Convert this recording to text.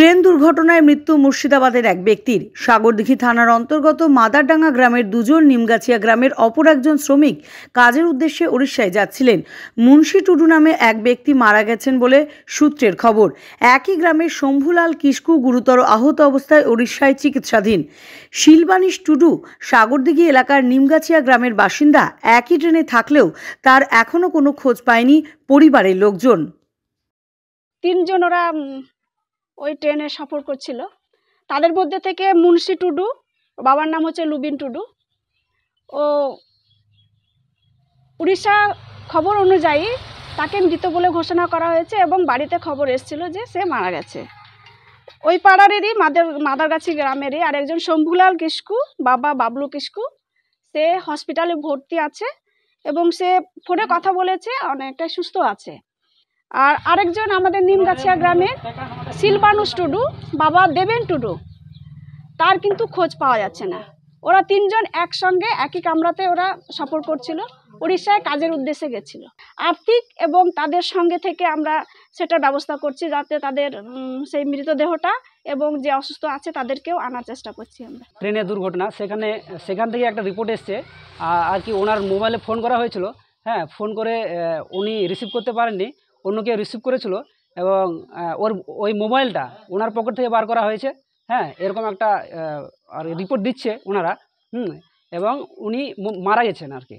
train দুর্ঘটনায় মৃত্যু মুর্শিদাবাদের এক ব্যক্তির সাগরদিঘি থানার অন্তর্গত মাদারডাঙ্গা গ্রামের দুজন নিমগাছিয়া গ্রামের অপর একজন শ্রমিক কাজের উদ্দেশ্যে উড়িষ্যায় যাচ্ছিলেন মুন্সি টুডু নামে এক ব্যক্তি মারা গেছেন বলে সূত্রের খবর একই গ্রামের শম্ভুলাল কিসকু গুরুতর আহত অবস্থায় উড়িষ্যায় চিকিৎসাধীন শিলবানিশ টুডু সাগরদিঘি এলাকার নিমগাছিয়া গ্রামের বাসিন্দা একই ট্রেনে থাকলেও তার এখনও কোনো খোঁজ পায়নি পরিবারের লোকজন তিনজন ওরা ওই ট্রেনে সফর করছিল তাদের মধ্যে থেকে মুন্সি টুডু বাবার নাম হচ্ছে লুবিন টুডু ও উড়িষ্যা খবর অনুযায়ী তাকে মৃত বলে ঘোষণা করা হয়েছে এবং বাড়িতে খবর এসেছিল যে সে মারা গেছে ওই পাড়ারেরই মাদার মাদারগাছি গ্রামেরই আর একজন শম্ভুলাল কিস্কু বাবা বাবলু কিস্কু সে হসপিটালে ভর্তি আছে এবং সে ফোনে কথা বলেছে অনেকটাই সুস্থ আছে আর আরেকজন আমাদের নিমগাছিয়া গ্রামের শিল্পানুষ টুডু বাবা দেবেন টুডু তার কিন্তু খোঁজ পাওয়া যাচ্ছে না ওরা তিনজন একসঙ্গে একই কামরাতে ওরা সফর করছিল উড়িষ্যায় কাজের উদ্দেশ্যে গেছিল আর্থিক এবং তাদের সঙ্গে থেকে আমরা সেটা ব্যবস্থা করছি যাতে তাদের সেই মৃতদেহটা এবং যে অসুস্থ আছে তাদেরকেও আনার চেষ্টা করছি আমরা ট্রেনের দুর্ঘটনা সেখানে সেখান থেকে একটা রিপোর্ট এসছে আর কি ওনার মোবাইলে ফোন করা হয়েছিল হ্যাঁ ফোন করে উনি রিসিভ করতে পারেননি অন্য কেউ রিসিভ করেছিল এবং ওর ওই মোবাইলটা ওনার পকেট থেকে বার করা হয়েছে হ্যাঁ এরকম একটা আর রিপোর্ট দিচ্ছে ওনারা হুম এবং উনি মারা গেছেন আর কি